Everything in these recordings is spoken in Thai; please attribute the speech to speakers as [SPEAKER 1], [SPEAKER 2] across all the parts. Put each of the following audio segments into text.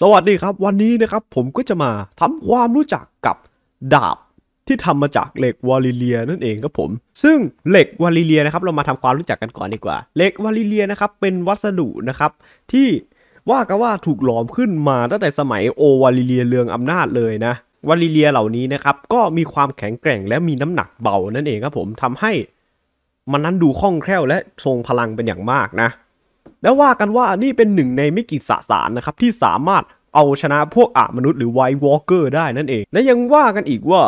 [SPEAKER 1] สวัสดีครับวันนี้นะครับผมก็จะมาทำความรู้จักกับดาบที่ทำมาจากเหล็กวอลิเลีย นั่นเองครับผม ซึ่งเหล็กวอลิเลียนะครับเรามาทำความรู้จักกันก่อนดีกว่าเหล็กวอลิเลียนะครับเป็นวัสดุนะครับ ที่ว่ากันว่าถูกหลอมขึ้นมาตั้งแต่สมัยโอวอลิเลียเรืองอำนาจเลยนะวอลิเลียเหล่านี้นะครับ ก็มีความแข็งแกร่งและมีน้ำหนักเบานั่นเองครับผมทำให้ มันนั้นดูคล่องแคล่วและทรงพลังเป็นอย่างมากนะและว่ากันว่านี่เป็นหนึ่งในไม่กี่สสารนะครับที่สามารถเอาชนะพวกอามนุษย์ หรือไวท์วอล์กเกอร์ได้นั่นเอง และยังว่ากันอีกว่า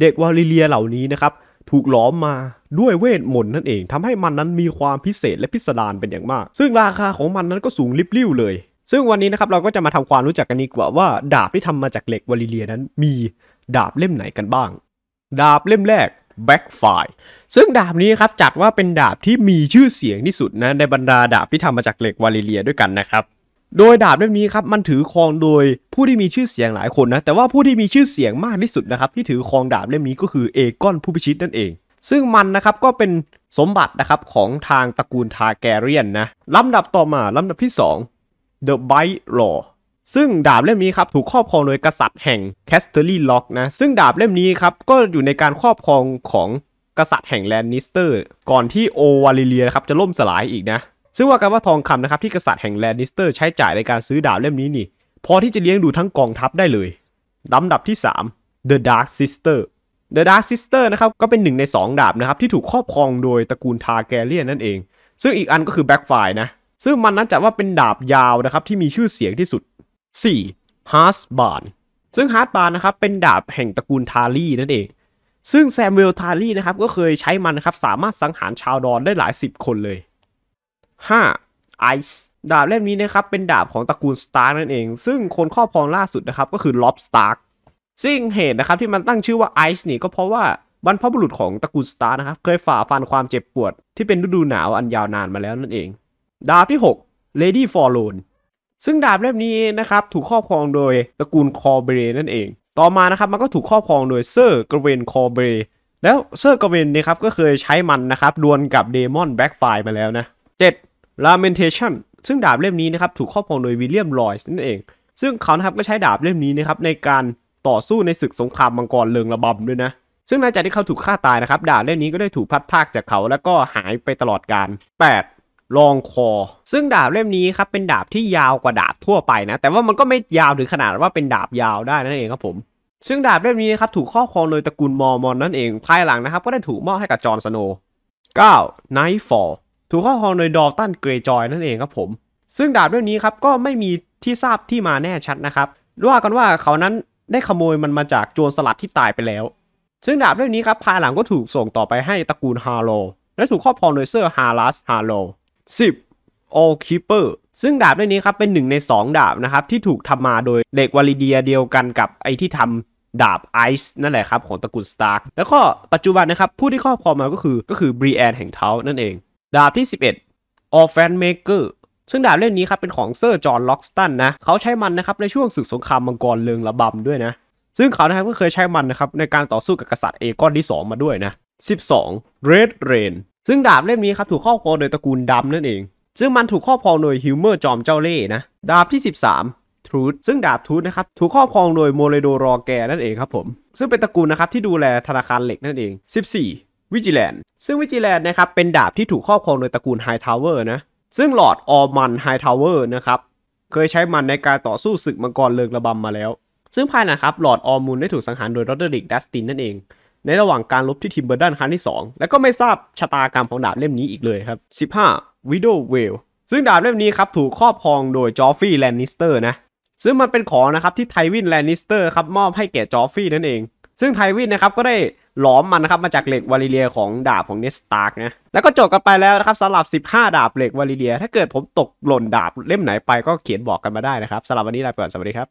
[SPEAKER 1] เด็กวาลิเลียเหล่านี้นะครับถูกล้อมมาด้วยเวทมนต์นั่นเอง ทำให้มันนั้นมีความพิเศษและพิสดารเป็นอย่างมาก ซึ่งราคาของมันนั้นก็สูงลิบลิ่วเลย ซึ่งวันนี้นะครับเราก็จะมาทำความรู้จักกันดีกว่าว่า ดาบที่ทำมาจากเหล็กวาลิเลียนั้นมีดาบเล่มไหนกันบ้าง ดาบเล่มแรก Backfire ซึ่งดาบนี้ครับจัดว่าเป็นดาบที่มีชื่อเสียงที่สุดนะในบรรดาดาบที่ทำมาจากเหล็กวาเลเลียด้วยกันนะครับ โดยดาบเล่มนี้ครับมันถือครองโดยผู้ที่มีชื่อเสียงหลายคนนะ แต่ว่าผู้ที่มีชื่อเสียงมากที่สุดนะครับ ที่ถือครองดาบเล่มนี้ก็คือเอกอนผู้พิชิตนั่นเอง ซึ่งมันนะครับก็เป็นสมบัตินะครับของทางตระกูลทาแกเรียนนะลำดับต่อมาลำดับที่ 2 The Bite Law ซึ่งดาบเล่มนี้ครับถูกครอบครองโดยกษัตริย์แห่งแคสเทอรี่ล็อกนะซึ่งดาบเล่มนี้ครับก็อยู่ในการครอบครองของกษัตริย์แห่งแลนนิสเตอร์ ก่อนที่โอวาลิเลียครับจะล่มสลายอีกนะซึ่งว่ากันว่าทองคำนะครับที่กษัตริย์แห่งแลนนิสเตอร์ใช้จ่ายในการซื้อดาบเล่มนี้นี่พอที่จะเลี้ยงดูทั้งกองทัพได้เลยลำดับที่ 3 The Dark Sister The Dark Sister นะครับก็เป็นหนึ่งใน 2 ดาบนะครับที่ถูกครอบครองโดยตระกูลทาแกเรียนนั่นเอง ซึ่งอีกอันก็คือแบ็กไฟนะซึ่งมันนั้นจะว่าเป็นดาบยาวนะครับที่มีชื่อเสียงที่สุด 4. ฮาร์สบาร์นซึ่งฮาร์สบาร์นนะครับ เป็นดาบแห่งตระกูลทารี่นั่นเอง ซึ่งแซมเวลทารี่นะครับ ก็เคยใช้มันนะครับ สามารถสังหารชาวดอนได้หลาย 10 คนเลย 5. ไอซ์ดาบเล่มนี้นะครับ เป็นดาบของตระกูลสตาร์นั่นเอง ซึ่งคนครอบครองล่าสุดนะครับ ก็คือล็อบสตาร์ซึ่งเหตุนะครับ ที่มันตั้งชื่อว่าไอซ์นี่ก็เพราะว่าบรรพบุรุษของตระกูลสตาร์นะครับเคยฝ่าฟันความเจ็บปวด ที่เป็นฤดูหนาวอันยาวนานมาแล้วนั่นเอง ดาบที่6 Lady f o r l o n ซึ่งดาบเล่มนี้นะครับถูกครอบครองโดยตระกูลคอเบรนั่นเอง ต่อมานะครับมันก็ถูกครอบครองโดยเซอร์กรเวนคอเบรแล้วเซอร์กรเวนนะครับก็เคยใช้มันนะครับดวลกับเดมอนแบ็กไฟมาแล้วนะ 7. l a าเมนเทชันซึ่งดาบเล่มนี้นะครับถูกครอบครองโดยวิลเลียมลอยส์นั่นเอง ซึ่งเขานะครับก็ใช้ดาบเล่มนี้นะครับในการต่อสู้ในศึกสงครามมังกรเลิงระบำด้วยนะ ซึ่งหลังจากที่เขาถูกฆ่าตายนะครับดาบเล่มนี้ก็ได้ถูกพัดพากจากเขาแล้วก็หายไปตลอดกาล 8. ลองคอ ซึ่งดาบเล่มนี้ครับ เป็นดาบที่ยาวกว่าดาบทั่วไปนะ แต่ว่ามันก็ไม่ยาวถึงขนาดว่าเป็นดาบยาวได้นั่นเองครับผมซึ่งดาบเล่มนี้นะครับถูกครอบครองโดยตระกูลมอร์มอนนั่นเองภายหลังนะครับก็ได้ถูกมอบให้กับจอร์นสโนว์ 9. Nightfall ถูกครอบครองโดยดอลตันเกรย์จอยนั่นเองครับผม ซึ่งดาบเล่มนี้ครับก็ไม่มีที่ทราบที่มาแน่ชัดนะครับว่ากันว่าเขานั้นได้ขโมยมันมาจากโจรสลัดที่ตายไปแล้ว ซึ่งดาบเล่มนี้ครับภายหลังก็ถูกส่งต่อไปให้ตระกูลฮาโลและถูกครอบครองโดยเซอร์ฮารัสฮาโล10 All Keeper ซึ่งดาบเล่มนี้ครับเป็นหนึ่งใน 2 ดาบนะครับที่ถูกทำมาโดยเด็กวาลิเดียเดียวกันกับไอที่ทำดาบไอซ์นั่นแหละครับ ของตระกูลสตาร์กแล้วก็ปัจจุบันนะครับผู้ที่ครอบครองมาก็คือก็คือบรีแอนแห่งเท้านั่นเอง ดาบที่11 All Fan Maker ซึ่งดาบเล่มนี้ครับเป็นของเซอร์จอห์นล็อกสตันนะเขาใช้มันนะครับในช่วงศึกสงครามมังกรเลิงระบำด้วยนะ ซึ่งเขานะครับก็เคยใช้มันนะครับในการต่อสู้กับกษัตริย์เอกอนที่ 2 มาด้วยนะ12 Red Rain ซึ่งดาบเล่มนี้ครับถูกครอบครองโดยตระกูลดำนั่นเอง ซึ่งมันถูกครอบครองโดยฮิวเมอร์จอมเจ้าเล่ห์นะดาบที่ 13ทรูธซึ่งดาบทรูธนะครับถูกครอบครองโดยโมเรโดรอแกนั่นเองครับผมซึ่งเป็นตระกูลนะครับที่ดูแลธนาคารเหล็ก นั่นเอง 14วิจิแลนด์ซึ่งวิจิแลนด์นะครับเป็นดาบที่ถูกครอบครองโดยตระกูลไฮทาวเวอร์นะ ซึ่งหลอดออมันไฮทาวเวอร์นะครับ เคยใช้มันในการต่อสู้ศึกมังกรเลิงระบำมาแล้ว ซึ่งภายนะครับหลอดออมูลได้ถูกสังหารโดยโรเดริกดัสตินนั่นเองในระหว่างการลบที่ทิมเบอร์ดันครั้งที่ 2 และก็ไม่ทราบชะตากรรมของดาบเล่มนี้อีกเลยครับ15 Widow เ a l e ซึ่งดาบเล่มนี้ครับถูกครอบครองโดยจอฟฟี่แลนนิสเตอร์นะซึ่งมันเป็นของนะครับที่ไทวินแลนนิสเตอร์ครับมอบให้แก่จอฟฟี่นั่นเอง ซึ่งไทวินนะครับก็ได้หลอมมันนะครับมาจากเหล็กวาลิเลียของดาบของเนสตาร์กนะแล้วก็จบกันไปแล้วนะครับสำหรับ 15 ดาบเหล็กวาลิเลียถ้าเกิดผมตกหล่นดาบเล่มไหนไป ก็เขียนบอกกันมาได้นะครับสำหรับวันนี้ลาไปก่อนสวัสดีครับ